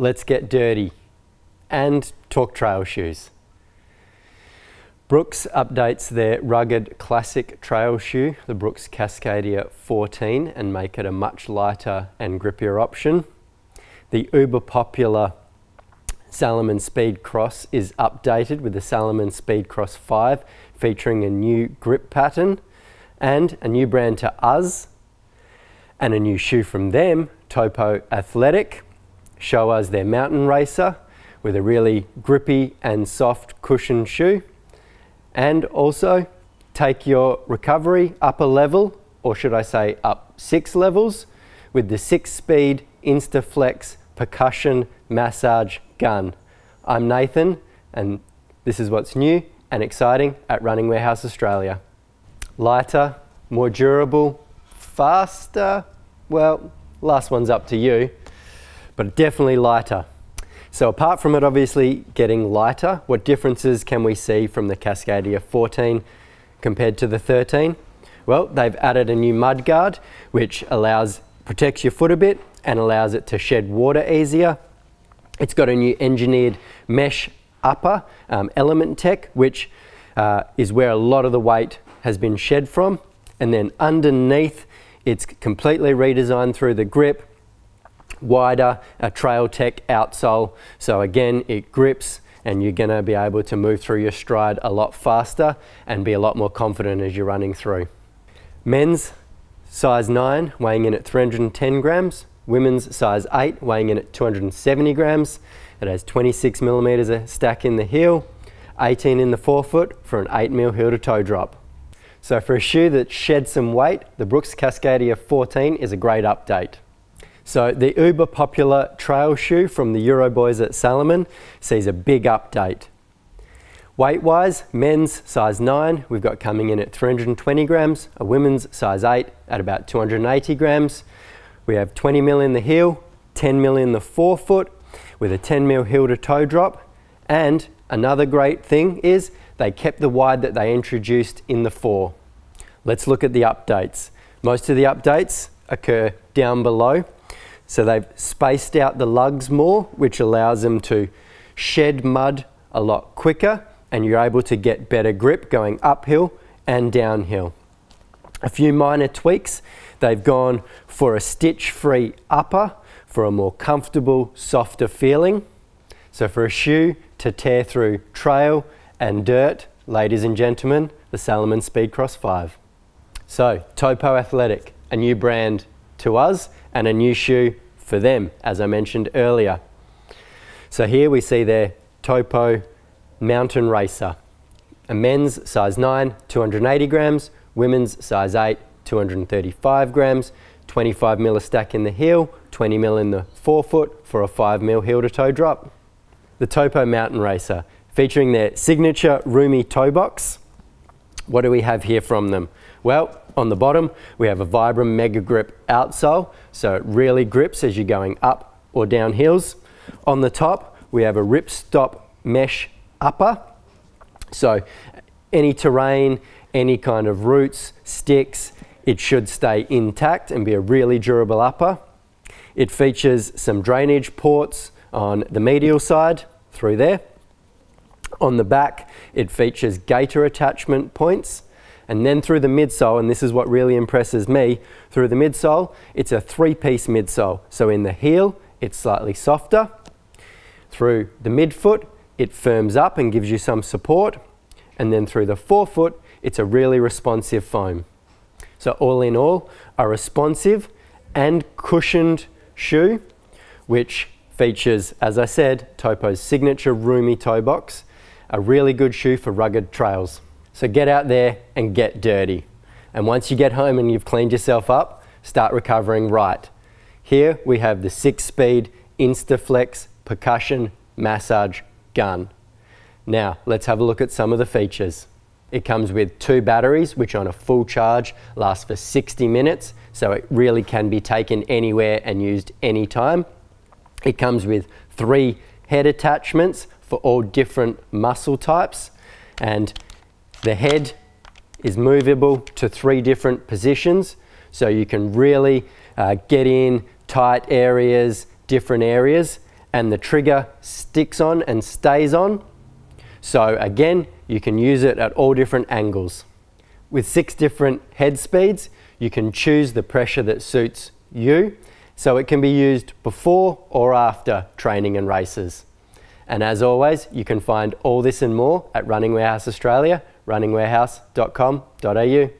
Let's Get Dirty, and Talk Trail Shoes. Brooks updates their rugged classic trail shoe, the Brooks Cascadia 14, and make it a much lighter and grippier option. The uber popular Salomon Speed Cross is updated with the Salomon Speed Cross 5 featuring a new grip pattern and a new brand to us and a new shoe from them, Topo Athletic show us their mountain racer with a really grippy and soft cushion shoe. And also take your recovery up a level, or should I say up six levels, with the six speed Instaflex percussion massage gun. I'm Nathan, and this is what's new and exciting at Running Warehouse Australia. Lighter, more durable, faster, well, last one's up to you but definitely lighter. So apart from it obviously getting lighter, what differences can we see from the Cascadia 14 compared to the 13? Well, they've added a new mudguard which allows protects your foot a bit and allows it to shed water easier. It's got a new engineered mesh upper um, element tech which uh, is where a lot of the weight has been shed from and then underneath it's completely redesigned through the grip wider a Trail Tech outsole. So again, it grips and you're going to be able to move through your stride a lot faster and be a lot more confident as you're running through. Men's size 9 weighing in at 310 grams, women's size 8 weighing in at 270 grams. It has 26 millimeters of stack in the heel, 18 in the forefoot for an 8 mil heel to toe drop. So for a shoe that sheds some weight, the Brooks Cascadia 14 is a great update. So the uber popular trail shoe from the Euro boys at Salomon sees a big update. Weight wise, men's size 9 we've got coming in at 320 grams, a women's size 8 at about 280 grams. We have 20 mil in the heel, 10 mil in the forefoot with a 10 mil heel to toe drop and another great thing is they kept the wide that they introduced in the 4. Let's look at the updates. Most of the updates occur down below so they've spaced out the lugs more, which allows them to shed mud a lot quicker and you're able to get better grip going uphill and downhill. A few minor tweaks, they've gone for a stitch-free upper for a more comfortable, softer feeling. So for a shoe to tear through trail and dirt, ladies and gentlemen, the Salomon Speedcross 5. So, Topo Athletic, a new brand to us and a new shoe for them, as I mentioned earlier. So here we see their Topo Mountain Racer, a men's size 9, 280 grams, women's size 8, 235 grams, 25 mil a stack in the heel, 20 mil in the forefoot for a 5 mil heel to toe drop. The Topo Mountain Racer, featuring their signature roomy toe box. What do we have here from them? Well, on the bottom, we have a Vibram Mega Grip outsole, so it really grips as you're going up or down hills. On the top, we have a Rip Stop Mesh upper, so any terrain, any kind of roots, sticks, it should stay intact and be a really durable upper. It features some drainage ports on the medial side through there. On the back, it features gator attachment points and then through the midsole, and this is what really impresses me, through the midsole, it's a three-piece midsole. So in the heel, it's slightly softer. Through the midfoot, it firms up and gives you some support. And then through the forefoot, it's a really responsive foam. So all in all, a responsive and cushioned shoe, which features, as I said, Topo's signature roomy toe box, a really good shoe for rugged trails. So get out there and get dirty. And once you get home and you've cleaned yourself up, start recovering right. Here we have the six speed Instaflex percussion massage gun. Now let's have a look at some of the features. It comes with two batteries, which on a full charge last for 60 minutes, so it really can be taken anywhere and used anytime. It comes with three head attachments for all different muscle types, and the head is movable to three different positions, so you can really uh, get in tight areas, different areas, and the trigger sticks on and stays on. So again, you can use it at all different angles. With six different head speeds, you can choose the pressure that suits you, so it can be used before or after training and races. And as always, you can find all this and more at Running Warehouse Australia runningwarehouse.com.au.